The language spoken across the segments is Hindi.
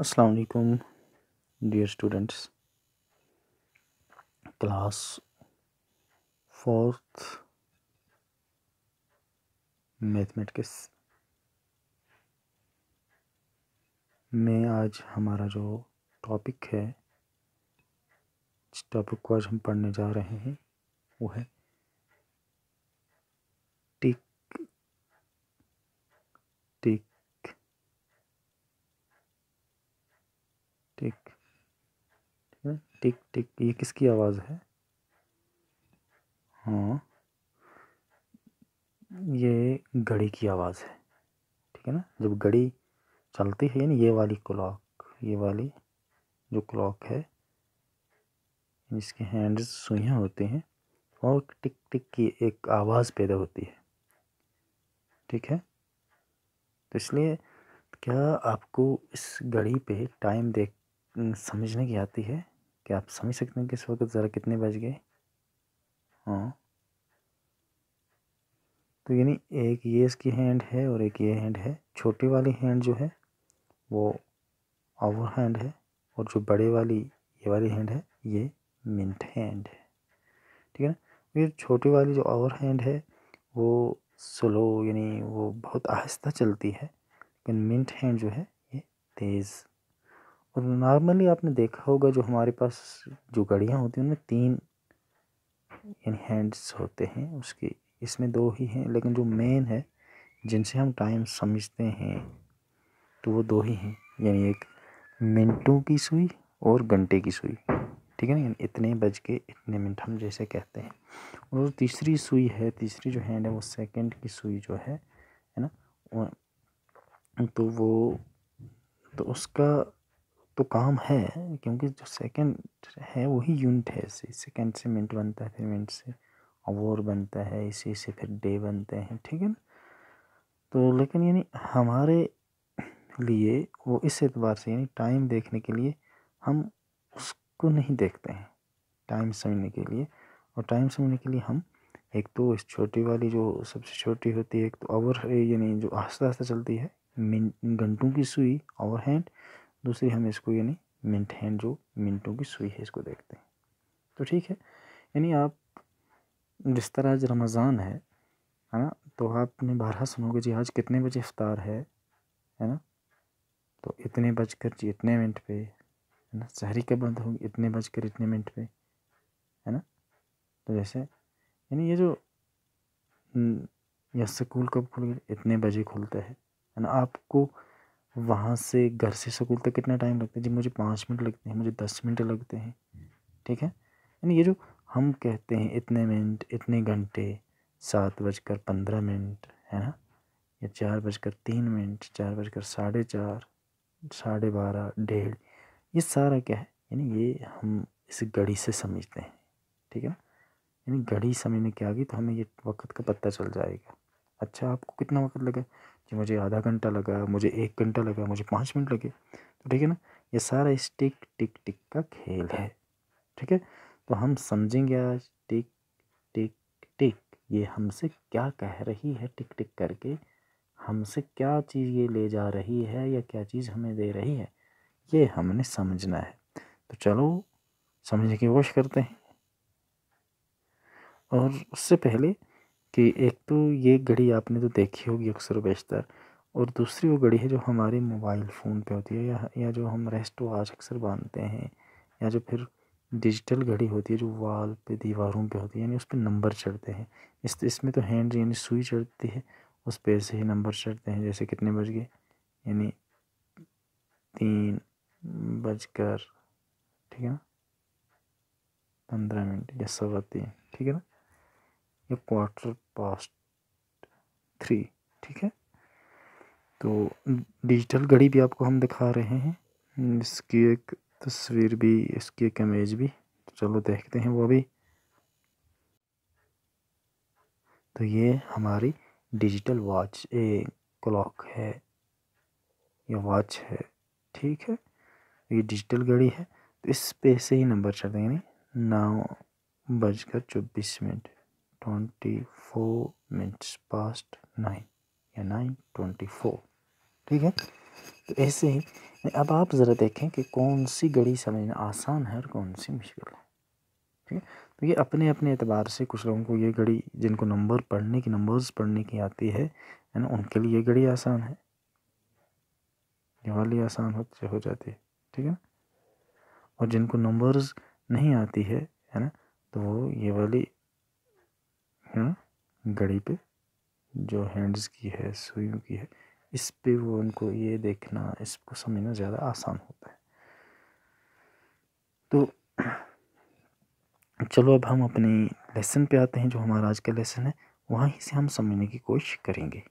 Aslam dear students class fourth mathematics में आज हमारा जो टॉपिक है जिस टॉपिक को आज हम पढ़ने जा रहे हैं वो है टिक टिक टिक ठीक है टिक टिक ये किसकी आवाज़ है हाँ ये घड़ी की आवाज़ है ठीक है ना जब घड़ी चलती है ना ये वाली क्लॉक ये वाली जो क्लॉक है जिसके हैंड्स सुइयाँ होती हैं और टिक टिक की एक आवाज़ पैदा होती है ठीक है तो इसलिए क्या आपको इस घड़ी पे टाइम देख समझने की आती है कि आप समझ सकते हैं किस वक्त ज़रा कितने बज गए हाँ तो यानी एक ये इसकी हैंड है और एक ये हैंड है छोटी वाली हैंड जो है वो आवर हैंड है और जो बड़े वाली ये वाली हैंड है ये मिनट हैंड है ठीक है ना तो ये छोटी वाली जो आवर हैंड है वो स्लो यानी वो बहुत आहिस्ता चलती है लेकिन मिनट हैंड जो है ये तेज़ और नॉर्मली आपने देखा होगा जो हमारे पास जो घड़ियाँ होती हैं उनमें तीन यानी हैंड्स होते हैं उसके इसमें दो ही हैं लेकिन जो मेन है जिनसे हम टाइम समझते हैं तो वो दो ही हैं यानी एक मिनटों की सुई और घंटे की सुई ठीक है ना यानी इतने बज के इतने मिनट हम जैसे कहते हैं और तीसरी सुई है तीसरी जो हैंड है वो सेकंड की सुई जो है है ना तो वो तो उसका तो काम है क्योंकि जो सेकंड है वही यूनिट है इसे सेकेंड से मिनट बनता है फिर मिनट से आवर बनता है इसी से फिर डे बनते हैं ठीक है ना तो लेकिन यानी हमारे लिए वो इस एतबार से यानी टाइम देखने के लिए हम उसको नहीं देखते हैं टाइम समझने के लिए और टाइम समझने के लिए हम एक तो इस छोटी वाली जो सबसे छोटी होती है एक तो आवर यानी जो आस्ते आस्ते चलती है घंटों की सुई आवर हैंड दूसरी हम इसको यानी मिनट हैंड जो मिनटों की सुई है इसको देखते हैं तो ठीक है यानी आप जिस तरह आज रमज़ान है है ना तो आपने बारह सुनोगे जी आज कितने बजे इफ्तार है है ना तो इतने बजकर जी इतने मिनट पे है ना शहरी कब बंद होगी इतने बजकर इतने मिनट पे है ना तो जैसे यानी ये जो या स्कूल कब खुल गया इतने बजे खुलता है है ना आपको वहाँ से घर से स्कूल तक कितना टाइम लगता है जी मुझे पाँच मिनट लगते हैं मुझे दस मिनट लगते हैं ठीक है यानी ये जो हम कहते हैं इतने मिनट इतने घंटे सात बजकर पंद्रह मिनट है ना या चार बजकर तीन मिनट चार बजकर साढ़े चार साढ़े बारह डेढ़ ये सारा क्या है यानी ये हम इस घड़ी से समझते हैं ठीक है यानी घड़ी समझने के गई तो हमें ये वक्त का पता चल जाएगा अच्छा आपको कितना वक्त लगा कि मुझे आधा घंटा लगा मुझे एक घंटा लगा मुझे पाँच मिनट लगे तो ठीक है ना ये सारा इस टिक टिक टिक का खेल है ठीक है तो हम समझेंगे आज टिक टिक टिक ये हमसे क्या कह रही है टिक टिक करके हमसे क्या चीज़ ये ले जा रही है या क्या चीज़ हमें दे रही है ये हमने समझना है तो चलो समझने की कोशिश करते हैं और उससे पहले कि एक तो ये घड़ी आपने तो देखी होगी अक्सर बेशतर और दूसरी वो घड़ी है जो हमारे मोबाइल फ़ोन पे होती है या या जो हम रेस्ट वॉच अक्सर बांधते हैं या जो फिर डिजिटल घड़ी होती है जो वाल पे दीवारों पे होती है यानी उस पर नंबर चढ़ते हैं इस इसमें तो हैंड यानी सुई चढ़ती है उस पे ऐसे ही नंबर चढ़ते हैं जैसे कितने बज गए यानी तीन बजकर ठीक है ना पंद्रह मिनट या सवा तीन ठीक है ना ये क्वार्टर पास्ट थ्री ठीक है तो डिजिटल घड़ी भी आपको हम दिखा रहे हैं इसकी एक तस्वीर भी इसकी एक इमेज भी तो चलो देखते हैं वो भी तो ये हमारी डिजिटल वॉच ए क्लॉक है या वॉच है ठीक है ये डिजिटल घड़ी है तो इस पे से ही नंबर चल नौ बजकर चौबीस मिनट 24 मिनट्स पास्ट नाइन या नाइन ट्वेंटी फोर ठीक है तो ऐसे ही अब आप ज़रा देखें कि कौन सी घड़ी समझना आसान है और कौन सी मुश्किल है ठीक है तो ये अपने अपने एतबार से कुछ लोगों को ये घड़ी जिनको नंबर पढ़ने की नंबर्स पढ़ने की आती है है ना उनके लिए ये घड़ी आसान है ये वाली आसान हो, हो जाती है ठीक है और जिनको नंबर्स नहीं आती है है ना तो वो ये वाली है घड़ी पे जो हैंड्स की है सुइयों की है इस पे वो उनको ये देखना इसको समझना ज़्यादा आसान होता है तो चलो अब हम अपने लेसन पे आते हैं जो हमारा आज का लेसन है वहाँ ही से हम समझने की कोशिश करेंगे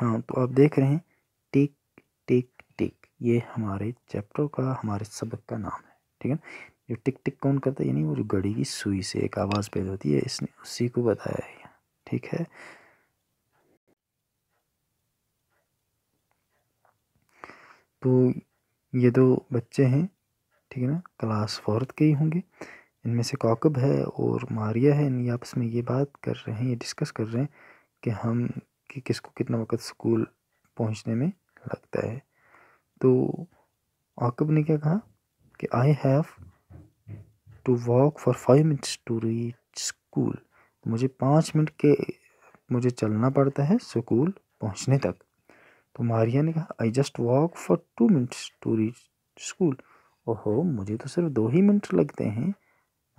हाँ तो आप देख रहे हैं टिक टिक टिक ये हमारे चैप्टर का हमारे सबक का नाम है ठीक है जो टिक टिक कौन करता है यानी वो जो घड़ी की सुई से एक आवाज़ पैदा होती है इसने उसी को बताया है ठीक है तो ये दो बच्चे हैं ठीक है ना क्लास फोर्थ के ही होंगे इनमें से काकब है और मारिया है ये आपस में ये बात कर रहे हैं ये डिस्कस कर रहे हैं कि हम कि किसको कितना वक्त स्कूल पहुंचने में लगता है तो आकब ने क्या कहा कि I have to walk for five minutes to reach school मुझे पाँच मिनट के मुझे चलना पड़ता है स्कूल पहुंचने तक तो मारिया ने कहा I just walk for two minutes to reach school ओहो मुझे तो सिर्फ दो ही मिनट लगते हैं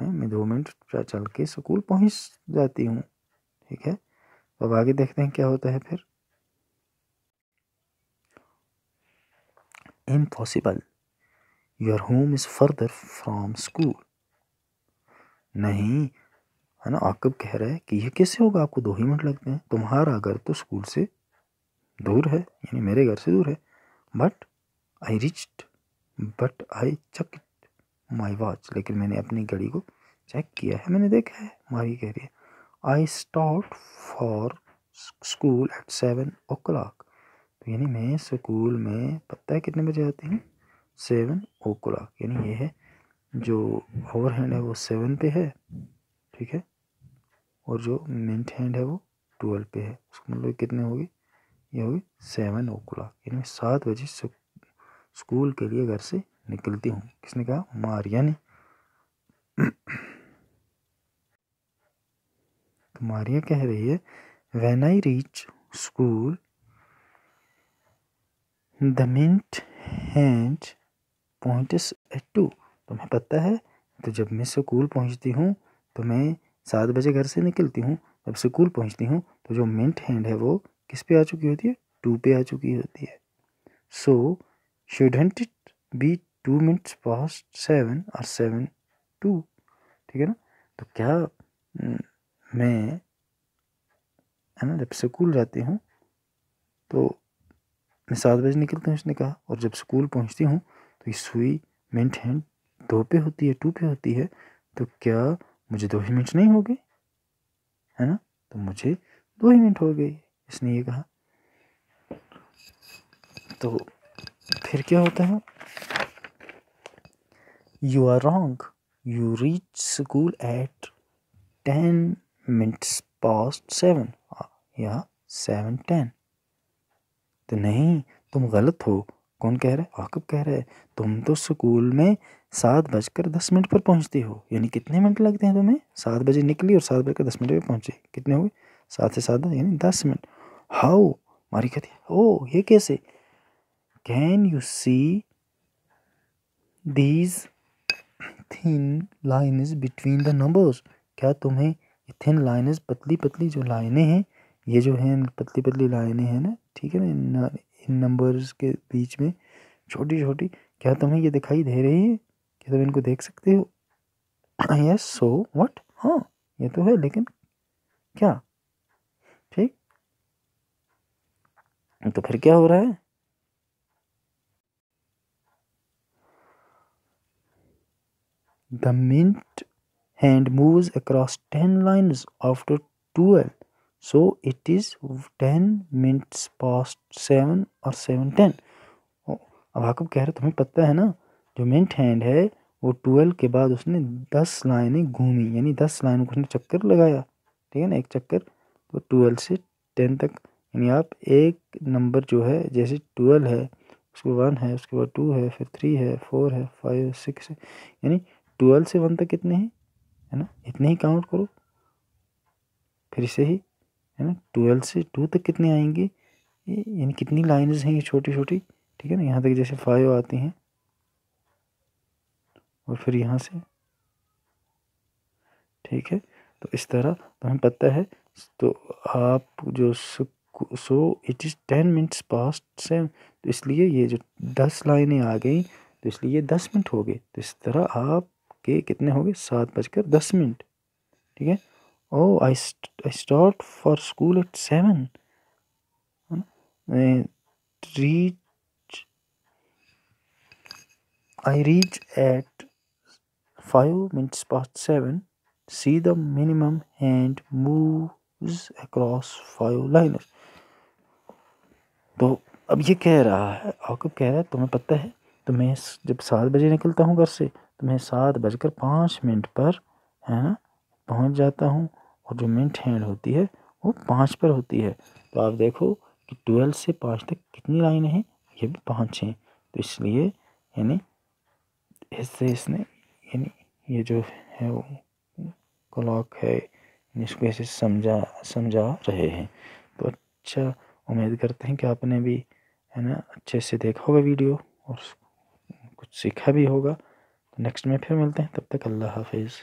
है? मैं दो मिनट चल के स्कूल पहुंच जाती हूँ ठीक है तो अब आगे देखते हैं क्या होता है फिर impossible your home is further from school नहीं है ना आकब कह रहा है कि यह कैसे होगा आपको दो ही मिनट लगते हैं तुम्हारा घर तो स्कूल से दूर है यानी मेरे घर से दूर है but I reached but I check my watch लेकिन मैंने अपनी घड़ी को चेक किया है मैंने देखा है मारी कह रही है I start for school at seven o'clock तो यानी मैं स्कूल में पता है कितने बजे आती हूँ सेवन ओ क्लाक यानी ये है जो ओवर हैंड है वो सेवन पे है ठीक है और जो मिंट हैंड है वो ट्वेल्व पे है उसको मतलब कितने हो गए ये होगी सेवन ओ क्लाक यानी सात बजे स्कूल के लिए घर से निकलती हूँ किसने कहा मारिया ने तो मारिया कह रही है when I reach school the minute hand point at two तुम्हें पता है तो जब मैं स्कूल पहुंचती हूँ तो मैं सात बजे घर से निकलती हूँ जब स्कूल पहुंचती हूँ तो जो मिनट हैंड है वो किस पे आ चुकी होती है टू पे आ चुकी होती है so shouldn't it be two minutes past seven और सेवन टू ठीक है ना तो क्या हम्म, मैं है ना जब स्कूल जाती हूँ तो मैं सात बजे निकलती हूँ उसने कहा और जब स्कूल पहुँचती हूँ तो ये सुई मिनट हैंड दो पे होती है टू पे होती है तो क्या मुझे दो ही मिनट नहीं हो गए है ना तो मुझे दो ही मिनट हो गए इसने ये कहा तो फिर क्या होता है you are wrong you reach school at ten minutes past seven या सेवन टेन तो नहीं तुम गलत हो कौन कह रहा है आकब कह रहा है तुम तो स्कूल में सात बजकर दस मिनट पर पहुंचती हो यानी कितने मिनट लगते हैं तुम्हें सात बजे निकली और सात बजकर दस मिनट पर पहुंचे कितने गए सात से सात यानी दस मिनट हाउ मारी कहती ओ ये कैसे can you see these thin lines between the numbers क्या तुम्हें थिन लाइन्स पतली पतली जो लाइनें हैं ये जो हैं पतली पतली लाइनें हैं ना ठीक है ना इन नंबर्स के बीच में छोटी छोटी क्या तुम्हें ये दिखाई दे रही है क्या तुम इनको देख सकते हो यस सो व्हाट हाँ ये तो है लेकिन क्या ठीक तो फिर क्या हो रहा है the minute hand move across ten lines after twelve so it is 10 minutes past 7 और 7:10 अब हाकम कह रहे तुम्हें पता है ना जो मिनट हैंड है वो ट्वेल्व के बाद उसने दस लाइनें घूमी यानी दस लाइन को उसने चक्कर लगाया ठीक है ना एक चक्कर तो ट्वेल्व से टेन तक यानी आप एक नंबर जो है जैसे ट्वेल्व है उसके बाद वन है उसके बाद टू है फिर थ्री है फोर है फाइव है सिक्स है यानी ट्वेल्व से वन तक कितने हैं है ना इतने ही काउंट करो फिर से ही है ना ट्वेल्व से टू तक कितनी आएंगी यानी कितनी लाइंस हैं ये छोटी छोटी ठीक है ना यहाँ तक जैसे फाइव आती हैं और फिर यहाँ से ठीक है तो इस तरह तो हमें पता है तो आप जो so it is ten minutes past से तो इसलिए ये जो दस लाइनें आ गई तो इसलिए ये दस मिनट हो गए तो इस तरह आपके कितने हो गए सात बजकर दस मिनट ठीक है Oh, I, st- I start for school at 7. I reach, I reach at 5 minutes past 7. See the minimum and moves across five liners. तो अब ये कह रहा है आकब कह रहा है तुम्हें पता है तो मैं जब सात बजे निकलता हूँ घर से तो मैं सात बजकर पाँच मिनट पर है ना पहुँच जाता हूँ और जो मिनट हैंड होती है वो पाँच पर होती है तो आप देखो कि ट्वेल्व से पाँच तक कितनी लाइन है ये भी पाँच हैं तो इसलिए यानी इससे इसने यानी ये जो है वो क्लॉक है इसको ऐसे समझा समझा रहे हैं तो अच्छा उम्मीद करते हैं कि आपने भी है ना अच्छे से देखा होगा वीडियो और कुछ सीखा भी होगा तो नेक्स्ट में फिर मिलते हैं तब तक अल्लाह हाफिज़